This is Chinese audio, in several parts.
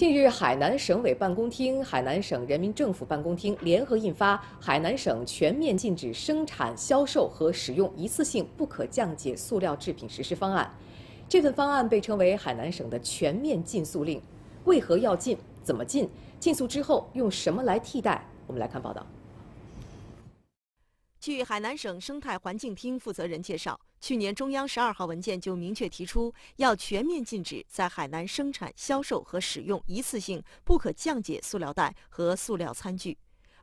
近日，海南省委办公厅、海南省人民政府办公厅联合印发《海南省全面禁止生产、销售和使用一次性不可降解塑料制品实施方案》，这份方案被称为海南省的全面禁塑令。为何要禁？怎么禁？禁塑之后用什么来替代？我们来看报道。据海南省生态环境厅负责人介绍，去年中央十二号文件就明确提出，要全面禁止在海南生产、销售和使用一次性不可降解塑料袋和塑料餐具。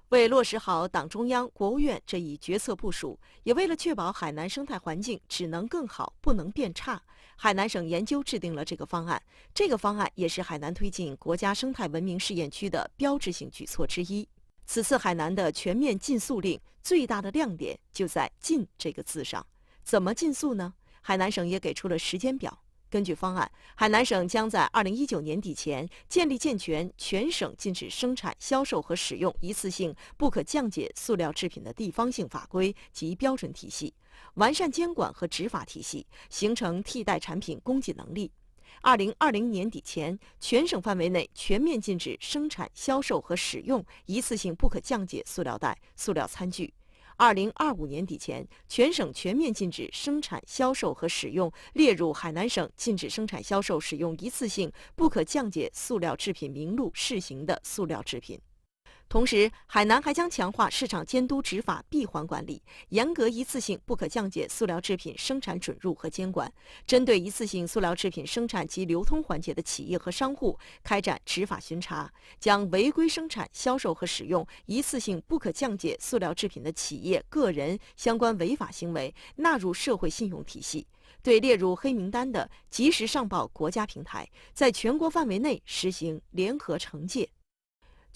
为落实好党中央、国务院这一决策部署，也为了确保海南生态环境只能更好，不能变差，海南省研究制定了这个方案。这个方案也是海南推进国家生态文明试验区的标志性举措之一。此次海南的全面禁塑令最大的亮点就在“禁”这个字上。怎么禁塑呢？海南省也给出了时间表。根据方案，海南省将在二零一九年底前建立健全全省禁止生产、销售和使用一次性不可降解塑料制品的地方性法规及标准体系，完善监管和执法体系，形成替代产品供给能力。二零二零年底前，全省范围内全面禁止生产、销售和使用一次性不可降解塑料袋、塑料餐具。二零二五年底前，全省全面禁止生产、销售和使用列入海南省禁止生产、销售、使用一次性不可降解塑料制品名录试行的塑料制品。同时，海南还将强化市场监督执法闭环管理，严格一次性不可降解塑料制品生产准入和监管。针对一次性塑料制品生产及流通环节的企业和商户，开展执法巡查，将违规生产、销售和使用一次性不可降解塑料制品的企业、个人相关违法行为纳入社会信用体系，对列入黑名单的及时上报国家平台，在全国范围内实行联合惩戒。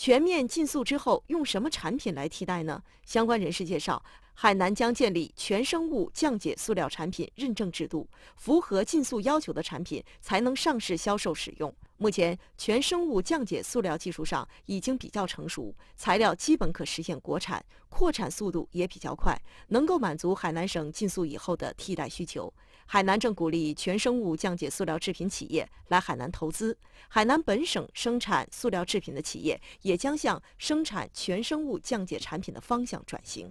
全面禁塑之后，用什么产品来替代呢？相关人士介绍。海南将建立全生物降解塑料产品认证制度，符合禁塑要求的产品才能上市销售使用。目前，全生物降解塑料技术上已经比较成熟，材料基本可实现国产，扩产速度也比较快，能够满足海南省禁塑以后的替代需求。海南正鼓励全生物降解塑料制品企业来海南投资，海南本省生产塑料制品的企业也将向生产全生物降解产品的方向转型。